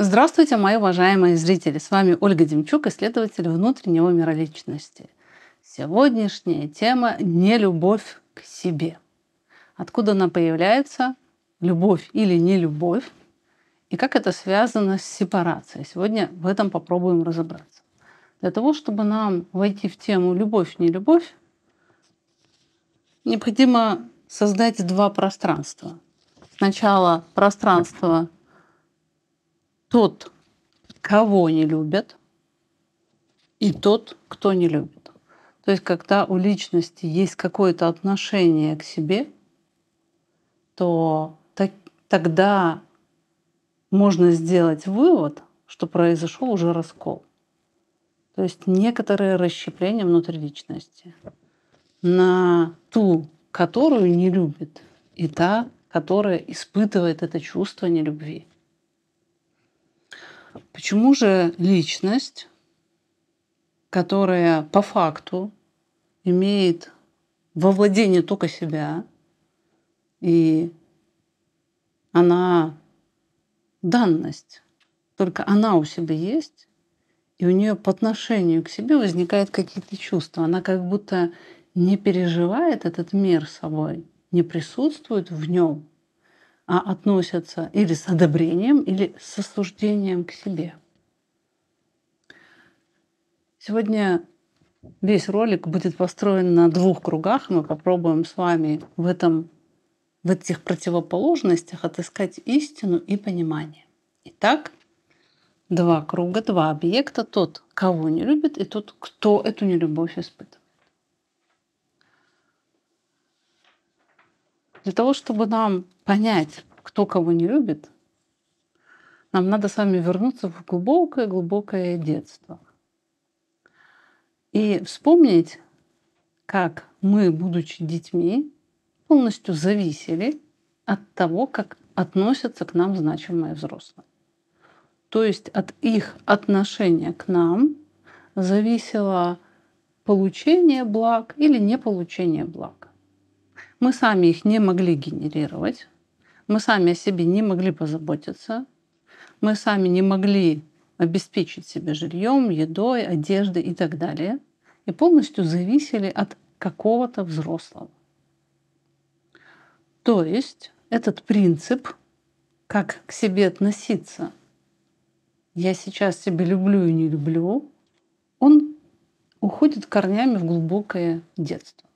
Здравствуйте, мои уважаемые зрители! С вами Ольга Демчук, исследователь внутреннего мира личности. Сегодняшняя тема – не любовь к себе. Откуда она появляется, любовь или не любовь, и как это связано с сепарацией. Сегодня в этом попробуем разобраться. Для того, чтобы нам войти в тему «любовь, не любовь», необходимо создать два пространства. Сначала пространство тот, кого не любят, и тот, кто не любит. То есть, когда у личности есть какое-то отношение к себе, то так, тогда можно сделать вывод, что произошел уже раскол. То есть некоторое расщепление внутри личности на ту, которую не любит, и та, которая испытывает это чувство нелюбви. Почему же личность, которая по факту имеет во владении только себя, и она данность, только она у себя есть, и у нее по отношению к себе возникают какие-то чувства. Она как будто не переживает этот мир собой, не присутствует в нем. А, относятся или с одобрением, или с осуждением к себе. Сегодня весь ролик будет построен на двух кругах. Мы попробуем с вами в, этом, в этих противоположностях отыскать истину и понимание. Итак, два круга, два объекта. Тот, кого не любит, и тот, кто эту нелюбовь испытывает. Для того, чтобы нам понять, кто кого не любит, нам надо с вами вернуться в глубокое-глубокое детство и вспомнить, как мы, будучи детьми, полностью зависели от того, как относятся к нам значимые взрослые. То есть от их отношения к нам зависело получение благ или не получение благ. Мы сами их не могли генерировать, мы сами о себе не могли позаботиться, мы сами не могли обеспечить себя жильем, едой, одеждой и так далее, и полностью зависели от какого-то взрослого. То есть этот принцип, как к себе относиться, я сейчас себя люблю и не люблю, он уходит корнями в глубокое детство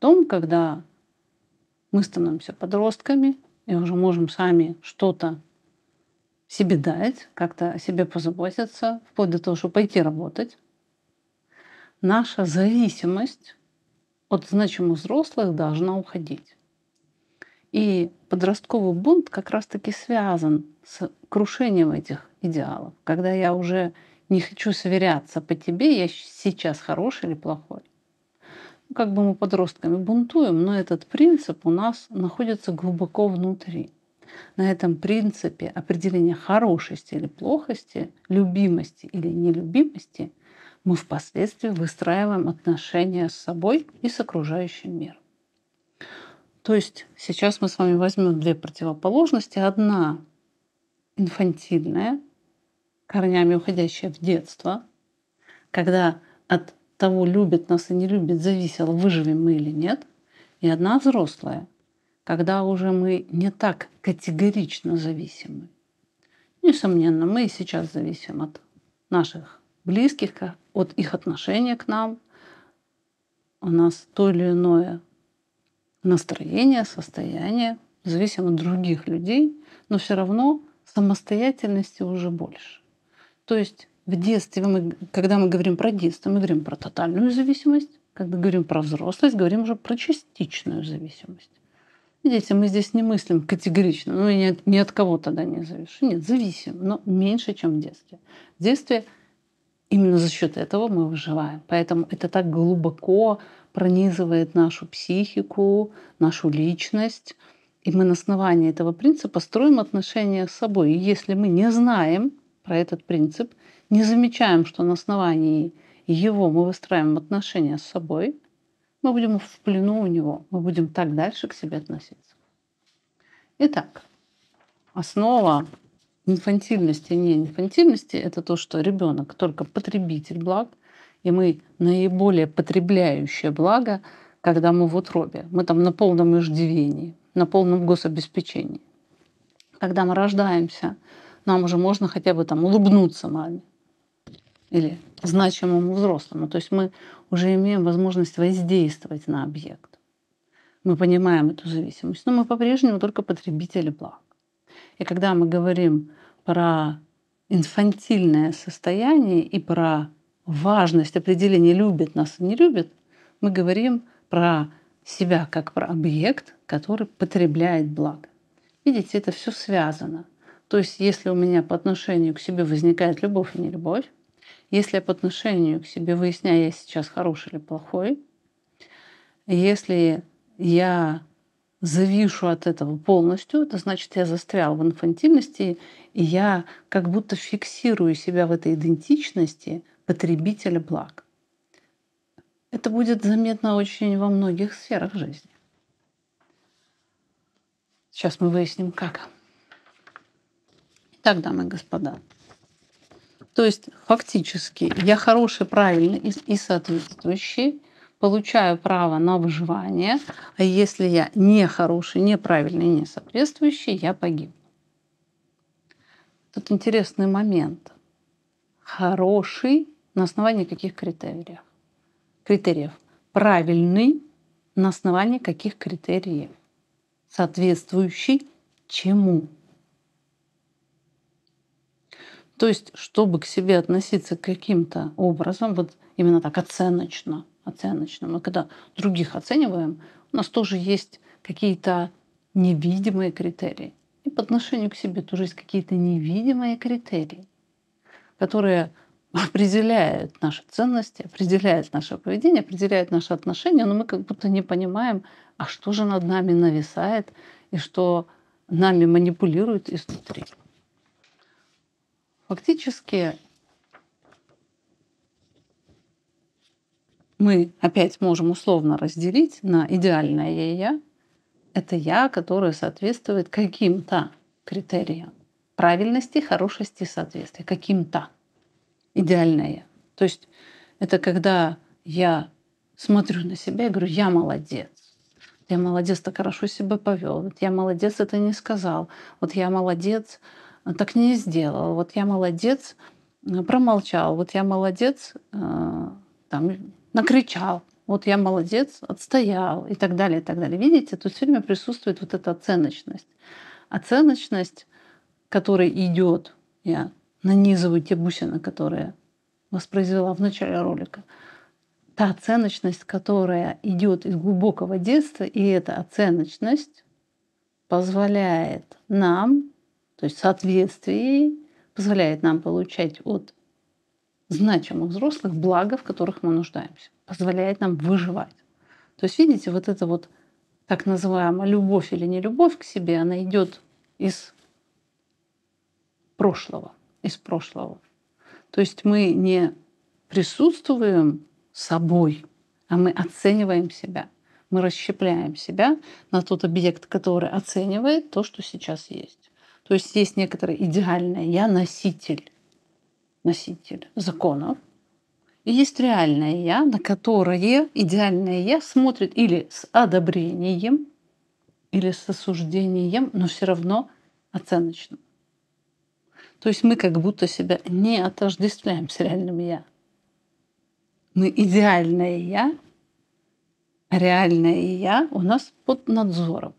потом, когда мы становимся подростками и уже можем сами что-то себе дать, как-то о себе позаботиться, вплоть до того, чтобы пойти работать, наша зависимость от значимых взрослых должна уходить. И подростковый бунт как раз-таки связан с крушением этих идеалов, когда я уже не хочу сверяться по тебе, я сейчас хороший или плохой как бы мы подростками бунтуем, но этот принцип у нас находится глубоко внутри. На этом принципе определения хорошести или плохости, любимости или нелюбимости мы впоследствии выстраиваем отношения с собой и с окружающим миром. То есть сейчас мы с вами возьмем две противоположности. Одна инфантильная, корнями уходящая в детство, когда от того, любит нас и не любит, зависело, выживем мы или нет. И одна взрослая, когда уже мы не так категорично зависимы. Несомненно, мы и сейчас зависим от наших близких, от их отношения к нам. У нас то или иное настроение, состояние, зависим от других людей, но все равно самостоятельности уже больше. То есть в детстве, мы, когда мы говорим про детство, мы говорим про тотальную зависимость. Когда говорим про взрослость, говорим уже про частичную зависимость. Видите, мы здесь не мыслим категорично, ну и ни от, ни от кого тогда не зависим. Нет, зависим, но меньше, чем в детстве. В детстве именно за счет этого мы выживаем. Поэтому это так глубоко пронизывает нашу психику, нашу личность. И мы на основании этого принципа строим отношения с собой. И если мы не знаем про этот принцип, не замечаем, что на основании его мы выстраиваем отношения с собой, мы будем в плену у него, мы будем так дальше к себе относиться. Итак, основа инфантильности не инфантильности, это то, что ребенок только потребитель благ, и мы наиболее потребляющее благо, когда мы в утробе. Мы там на полном иждивении, на полном гособеспечении. Когда мы рождаемся, нам уже можно хотя бы там улыбнуться маме или значимому взрослому. То есть мы уже имеем возможность воздействовать на объект. Мы понимаем эту зависимость, но мы по-прежнему только потребители благ. И когда мы говорим про инфантильное состояние и про важность определения «любит нас» и «не любит», мы говорим про себя как про объект, который потребляет благо. Видите, это все связано. То есть если у меня по отношению к себе возникает любовь и нелюбовь, если я по отношению к себе выясняю, я сейчас хороший или плохой, если я завишу от этого полностью, это значит, я застрял в инфантильности, и я как будто фиксирую себя в этой идентичности потребителя благ. Это будет заметно очень во многих сферах жизни. Сейчас мы выясним, как. Так, дамы и господа, то есть фактически я хороший, правильный и соответствующий, получаю право на выживание, а если я не хороший, неправильный, не соответствующий, я погиб. Тут интересный момент. Хороший на основании каких критериев? Критериев. Правильный на основании каких критериев? Соответствующий чему? То есть, чтобы к себе относиться каким-то образом, вот именно так оценочно, оценочно, мы когда других оцениваем, у нас тоже есть какие-то невидимые критерии. И по отношению к себе тоже есть какие-то невидимые критерии, которые определяют наши ценности, определяют наше поведение, определяют наши отношения, но мы как будто не понимаем, а что же над нами нависает и что нами манипулирует изнутри. Фактически мы опять можем условно разделить на идеальное «я». Это «я», которое соответствует каким-то критериям правильности, хорошести соответствия, каким-то. Идеальное «я». То есть это когда я смотрю на себя и говорю «я молодец». Я молодец, так хорошо себя повел. Вот я молодец, это не сказал. Вот я молодец, так не сделал, вот я молодец, э, промолчал, вот я молодец, э, там, накричал, вот я молодец, отстоял и так далее, и так далее. Видите, тут в фильме присутствует вот эта оценочность. Оценочность, которая идет, я нанизываю те бусины, которые воспроизвела в начале ролика, та оценочность, которая идет из глубокого детства, и эта оценочность позволяет нам то есть соответствие позволяет нам получать от значимых взрослых благо, в которых мы нуждаемся, позволяет нам выживать. То есть, видите, вот эта вот так называемая любовь или не любовь к себе, она идет из прошлого, из прошлого. То есть мы не присутствуем собой, а мы оцениваем себя. Мы расщепляем себя на тот объект, который оценивает то, что сейчас есть. То есть есть некоторое идеальное «я» носитель, носитель законов, и есть реальное «я», на которое идеальное «я» смотрит или с одобрением, или с осуждением, но все равно оценочным. То есть мы как будто себя не отождествляем с реальным «я». Мы идеальное «я», реальное «я» у нас под надзором.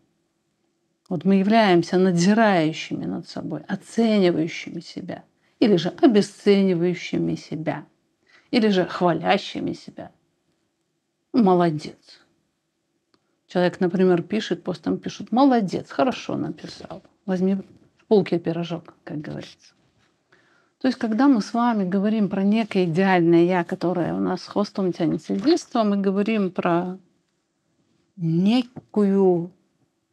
Вот мы являемся надзирающими над собой, оценивающими себя, или же обесценивающими себя, или же хвалящими себя. Молодец. Человек, например, пишет, постом пишут, молодец, хорошо написал. Возьми полки пирожок, как говорится. То есть, когда мы с вами говорим про некое идеальное «я», которое у нас хвостом тянется с детства, мы говорим про некую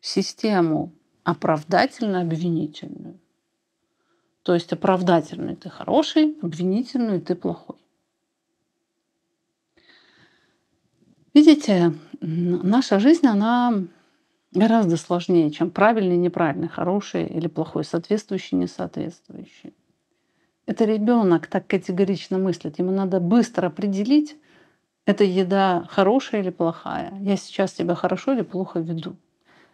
систему оправдательно-обвинительную. То есть оправдательный ты хороший, обвинительный ты плохой. Видите, наша жизнь, она гораздо сложнее, чем правильный, неправильный, хороший или плохой, соответствующий, несоответствующий. Это ребенок так категорично мыслит. Ему надо быстро определить, это еда хорошая или плохая. Я сейчас тебя хорошо или плохо веду.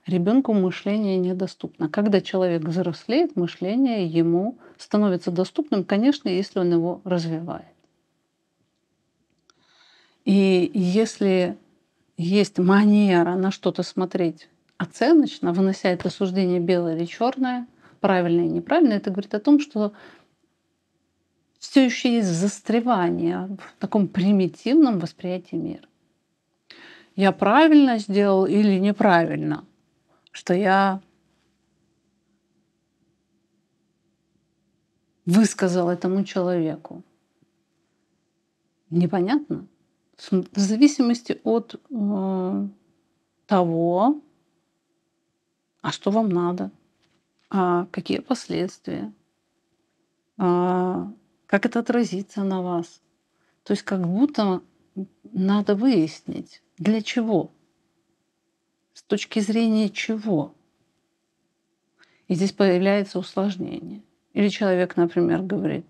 Ребенку мышление недоступно. Когда человек взрослеет, мышление ему становится доступным, конечно, если он его развивает. И если есть манера на что-то смотреть оценочно, вынося это суждение белое или черное, правильное и неправильное, это говорит о том, что все еще есть застревание в таком примитивном восприятии мира. Я правильно сделал или неправильно – что я высказал этому человеку. Непонятно? В зависимости от э, того, а что вам надо, а какие последствия, а как это отразится на вас. То есть как будто надо выяснить, для чего с точки зрения чего? И здесь появляется усложнение. Или человек, например, говорит,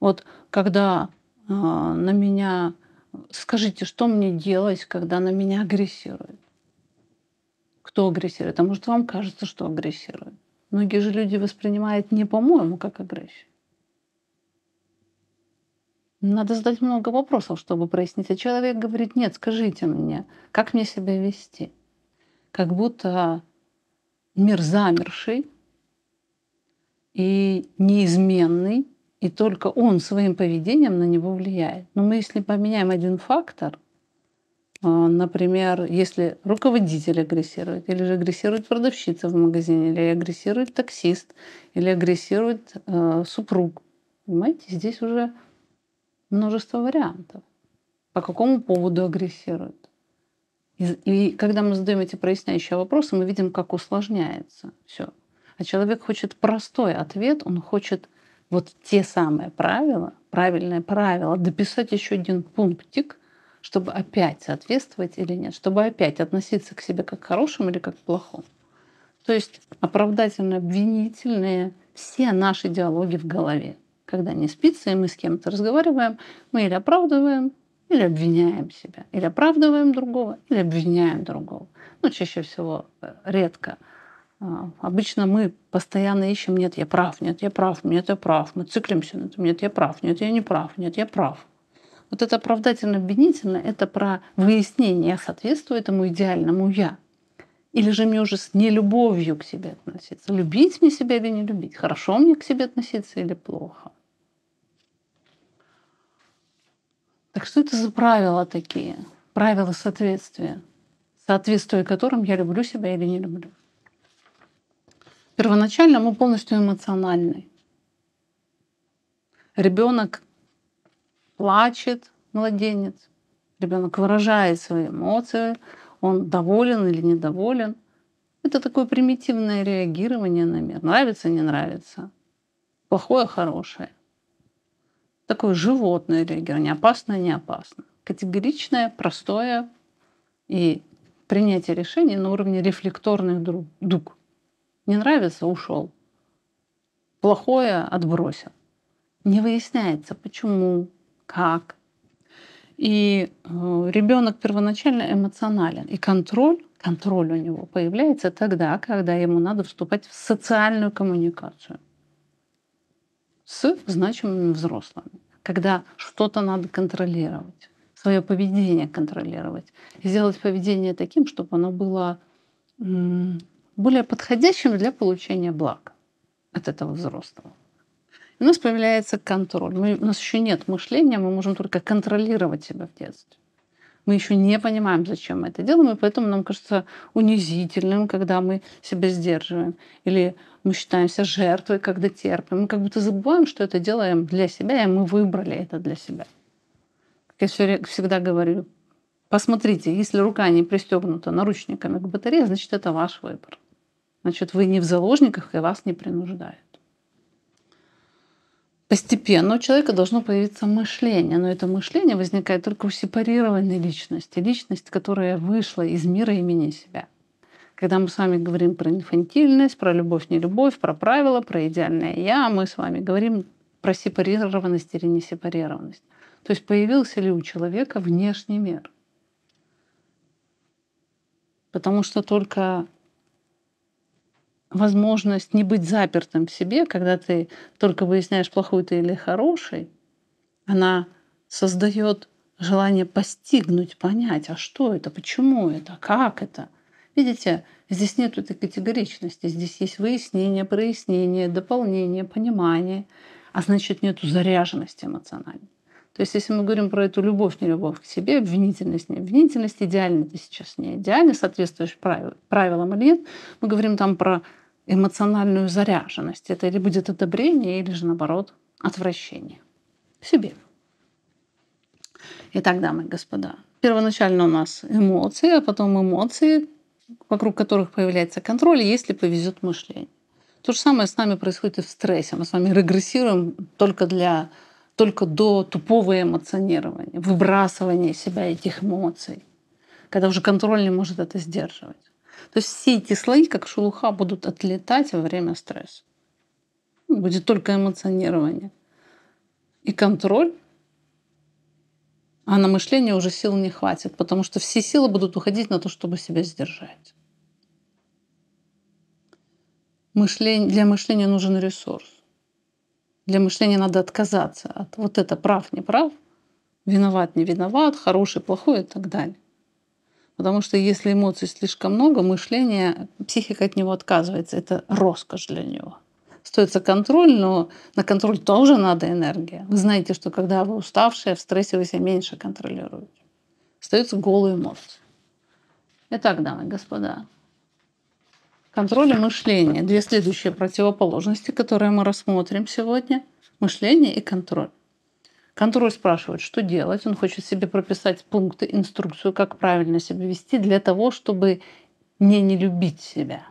вот когда э, на меня, скажите, что мне делать, когда на меня агрессируют? Кто агрессирует? А может, вам кажется, что агрессирует? Многие же люди воспринимают не по-моему как агрессию. Надо задать много вопросов, чтобы прояснить. А человек говорит, нет, скажите мне, как мне себя вести? как будто мир замерший и неизменный, и только он своим поведением на него влияет. Но мы, если поменяем один фактор, а, например, если руководитель агрессирует, или же агрессирует продавщица в магазине, или агрессирует таксист, или агрессирует э, супруг, понимаете, здесь уже множество вариантов. По какому поводу агрессирует? И, и когда мы задаем эти проясняющие вопросы, мы видим, как усложняется все. А человек хочет простой ответ, он хочет вот те самые правила, правильное правило, дописать еще один пунктик, чтобы опять соответствовать или нет, чтобы опять относиться к себе как к хорошему или как к плохому. То есть оправдательно обвинительные все наши диалоги в голове. Когда не спится, и мы с кем-то разговариваем, мы или оправдываем или обвиняем себя, или оправдываем другого, или обвиняем другого. Ну, чаще всего э, редко. А, обычно мы постоянно ищем, нет, я прав, нет, я прав, нет, я прав. Мы циклимся на этом, нет, я прав, нет, я не прав, нет, я прав. Вот это оправдательно-обвинительно – это про выяснение, я соответствую этому идеальному «я». Или же мне уже с нелюбовью к себе относиться. Любить мне себя или не любить. Хорошо мне к себе относиться или плохо. Так что это за правила такие? Правила соответствия, соответствуя которым я люблю себя или не люблю. Первоначально мы полностью эмоциональны. Ребенок плачет, младенец, ребенок выражает свои эмоции, он доволен или недоволен. Это такое примитивное реагирование на мир. Нравится, не нравится. Плохое, хорошее такое животное реагирование, опасное, не опасно. Категоричное, простое и принятие решений на уровне рефлекторных дуг. Не нравится – ушел. Плохое – отбросил. Не выясняется, почему, как. И э, ребенок первоначально эмоционален. И контроль, контроль у него появляется тогда, когда ему надо вступать в социальную коммуникацию с значимыми взрослыми, когда что-то надо контролировать, свое поведение контролировать, сделать поведение таким, чтобы оно было более подходящим для получения благ от этого взрослого. у нас появляется контроль. Мы, у нас еще нет мышления, мы можем только контролировать себя в детстве. Мы еще не понимаем, зачем мы это делаем, и поэтому нам кажется унизительным, когда мы себя сдерживаем. Или мы считаемся жертвой, когда терпим. Мы как будто забываем, что это делаем для себя, и мы выбрали это для себя. Как я всегда говорю, посмотрите, если рука не пристегнута наручниками к батарее, значит, это ваш выбор. Значит, вы не в заложниках, и вас не принуждают. Постепенно у человека должно появиться мышление, но это мышление возникает только у сепарированной личности, личность, которая вышла из мира имени себя. Когда мы с вами говорим про инфантильность, про любовь, не любовь, про правила, про идеальное я, мы с вами говорим про сепарированность или несепарированность. То есть появился ли у человека внешний мир? Потому что только возможность не быть запертым в себе, когда ты только выясняешь, плохой ты или хороший, она создает желание постигнуть, понять, а что это, почему это, как это. Видите, здесь нет этой категоричности, здесь есть выяснение, прояснение, дополнение, понимание, а значит нет заряженности эмоциональной. То есть если мы говорим про эту любовь, не любовь к себе, обвинительность, не обвинительность, идеально ты сейчас не идеально соответствуешь правил правилам или нет, мы говорим там про эмоциональную заряженность. Это или будет одобрение, или же наоборот отвращение себе. Итак, дамы и господа, первоначально у нас эмоции, а потом эмоции, вокруг которых появляется контроль, если повезет мышление. То же самое с нами происходит и в стрессе. Мы с вами регрессируем только, для, только до тупого эмоционирования, выбрасывания себя этих эмоций, когда уже контроль не может это сдерживать. То есть все эти слои, как шелуха, будут отлетать во время стресса. Будет только эмоционирование. И контроль а на мышление уже сил не хватит, потому что все силы будут уходить на то, чтобы себя сдержать. Мышление, для мышления нужен ресурс. Для мышления надо отказаться от вот это прав, не прав, виноват, не виноват, хороший, плохой и так далее. Потому что если эмоций слишком много, мышление, психика от него отказывается. Это роскошь для него. Стоится контроль, но на контроль тоже надо энергия. Вы знаете, что когда вы уставшие, в стрессе вы себя меньше контролируете. Остаются голые эмоции. Итак, дамы и господа, контроль и мышление. Две следующие противоположности, которые мы рассмотрим сегодня. Мышление и контроль. Контроль спрашивает, что делать. Он хочет себе прописать пункты, инструкцию, как правильно себя вести для того, чтобы не не любить себя.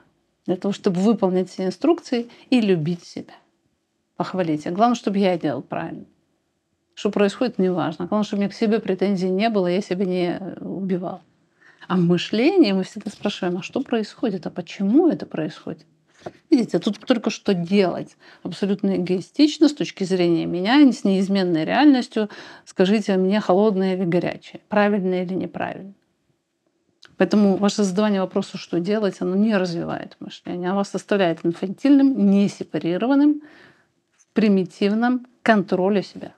Для того, чтобы выполнить все инструкции и любить себя. Похвалите. А главное, чтобы я делал правильно. Что происходит, неважно. Главное, чтобы у меня к себе претензий не было, я себя не э, убивал. А мышление мы всегда спрашиваем, а что происходит, а почему это происходит? Видите, тут только что делать. Абсолютно эгоистично с точки зрения меня, с неизменной реальностью. Скажите мне, холодное или горячее, правильно или неправильно. Поэтому ваше задавание вопроса, что делать, оно не развивает мышление, а вас оставляет инфантильным, несепарированным, в примитивном контроле себя.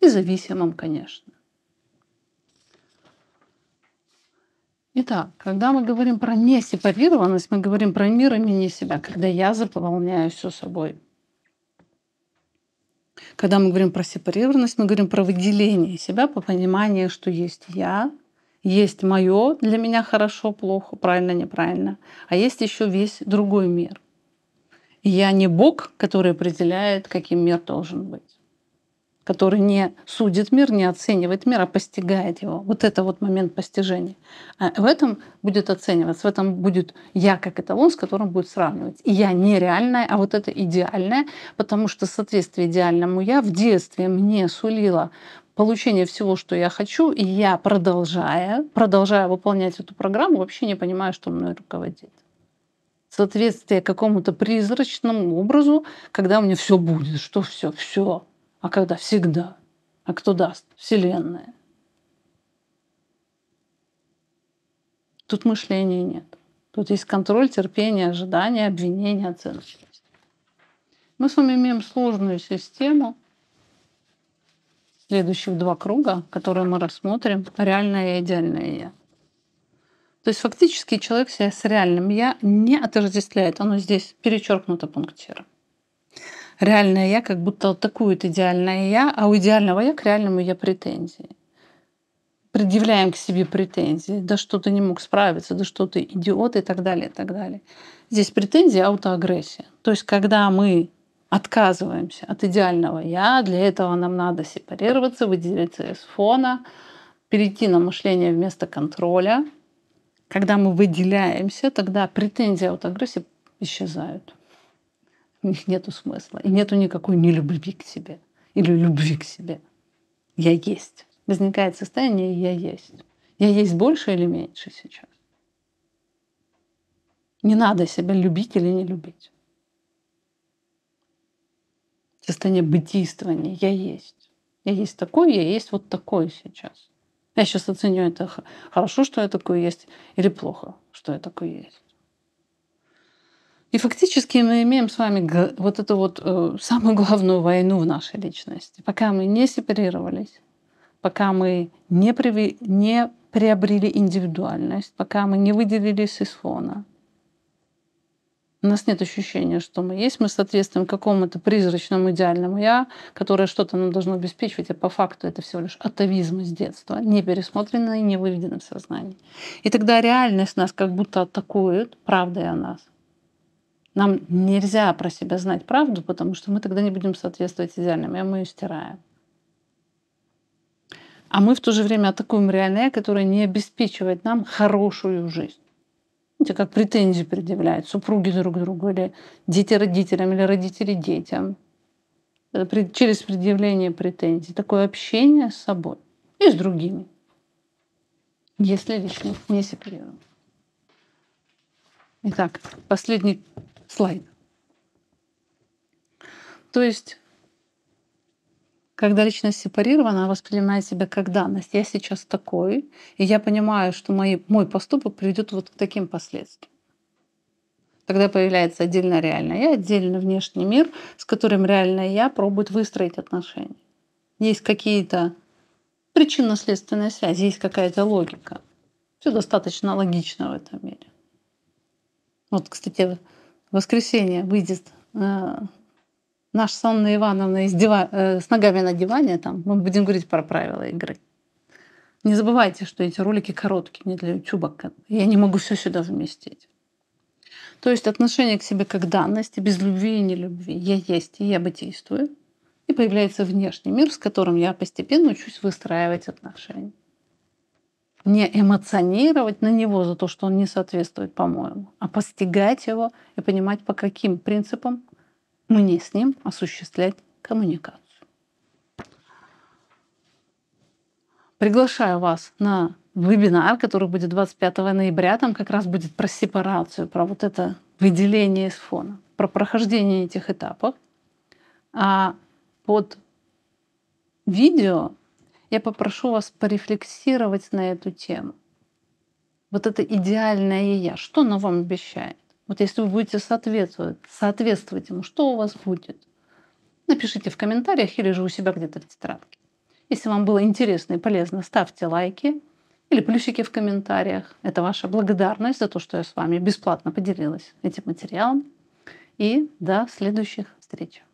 И зависимым, конечно. Итак, когда мы говорим про несепарированность, мы говорим про мир имени себя, когда я заполняю все собой. Когда мы говорим про сепарированность, мы говорим про выделение себя по пониманию, что есть я, есть мое для меня хорошо, плохо, правильно, неправильно, а есть еще весь другой мир. И я не Бог, который определяет, каким мир должен быть который не судит мир, не оценивает мир, а постигает его. Вот это вот момент постижения. А в этом будет оцениваться, в этом будет я как эталон, с которым будет сравнивать. И я нереальная, а вот это идеальное, потому что соответствие идеальному я в детстве мне сулило получение всего, что я хочу, и я продолжая, продолжая выполнять эту программу, вообще не понимаю, что мной руководит соответствие какому-то призрачному образу, когда у меня все будет, что все, все, а когда всегда, а кто даст? Вселенная. Тут мышления нет. Тут есть контроль, терпение, ожидание, обвинение, оценочность. Мы с вами имеем сложную систему следующих два круга, которые мы рассмотрим, реальное и идеальное я. То есть фактически человек себя с реальным я не отождествляет, оно здесь перечеркнуто пунктиром реальное я как будто атакует идеальное я, а у идеального я к реальному я претензии. Предъявляем к себе претензии, да что ты не мог справиться, да что ты идиот и так далее, и так далее. Здесь претензии, аутоагрессия. То есть когда мы отказываемся от идеального я, для этого нам надо сепарироваться, выделиться из фона, перейти на мышление вместо контроля. Когда мы выделяемся, тогда претензии от исчезают них нету смысла. И нету никакой ни любви к себе или любви к себе. Я есть. Возникает состояние «я есть». Я есть больше или меньше сейчас. Не надо себя любить или не любить. Состояние бытийствования «я есть». Я есть такой, я есть вот такой сейчас. Я сейчас оценю это хорошо, что я такой есть, или плохо, что я такой есть. И фактически мы имеем с вами вот эту вот э, самую главную войну в нашей личности. Пока мы не сепарировались, пока мы не, приви, не приобрели индивидуальность, пока мы не выделились из фона, у нас нет ощущения, что мы есть, мы соответствуем какому-то призрачному идеальному я, которое что-то нам должно обеспечивать, а по факту это всего лишь атовизм из детства, не пересмотренное и не выведенное в сознании. И тогда реальность нас как будто атакует, правдой о нас – нам нельзя про себя знать правду, потому что мы тогда не будем соответствовать идеальным, и мы ее стираем. А мы в то же время атакуем реальное, которое не обеспечивает нам хорошую жизнь. Это как претензии предъявляют супруги друг другу, или дети родителям, или родители детям. Через предъявление претензий. Такое общение с собой и с другими. Если личность не сепарируем. Итак, последний слайд. То есть, когда личность сепарирована, она воспринимает себя как данность. Я сейчас такой, и я понимаю, что мои, мой поступок приведет вот к таким последствиям. Тогда появляется отдельно реальное я, отдельно внешний мир, с которым реальное я пробует выстроить отношения. Есть какие-то причинно-следственные связи, есть какая-то логика. Все достаточно логично в этом мире. Вот, кстати, воскресенье выйдет э, наш с Ивановна Ивановной с, дива... Э, с ногами на диване, там мы будем говорить про правила игры. Не забывайте, что эти ролики короткие, не для YouTube, Я не могу все сюда вместить. То есть отношение к себе как данности, без любви и нелюбви. Я есть, и я бытийствую. И появляется внешний мир, с которым я постепенно учусь выстраивать отношения не эмоционировать на него за то, что он не соответствует, по-моему, а постигать его и понимать, по каким принципам мне с ним осуществлять коммуникацию. Приглашаю вас на вебинар, который будет 25 ноября. Там как раз будет про сепарацию, про вот это выделение из фона, про прохождение этих этапов. А под видео я попрошу вас порефлексировать на эту тему. Вот это идеальное я, что оно вам обещает? Вот если вы будете соответствовать, соответствовать ему, что у вас будет? Напишите в комментариях или же у себя где-то в тетрадке. Если вам было интересно и полезно, ставьте лайки или плюсики в комментариях. Это ваша благодарность за то, что я с вами бесплатно поделилась этим материалом. И до следующих встреч.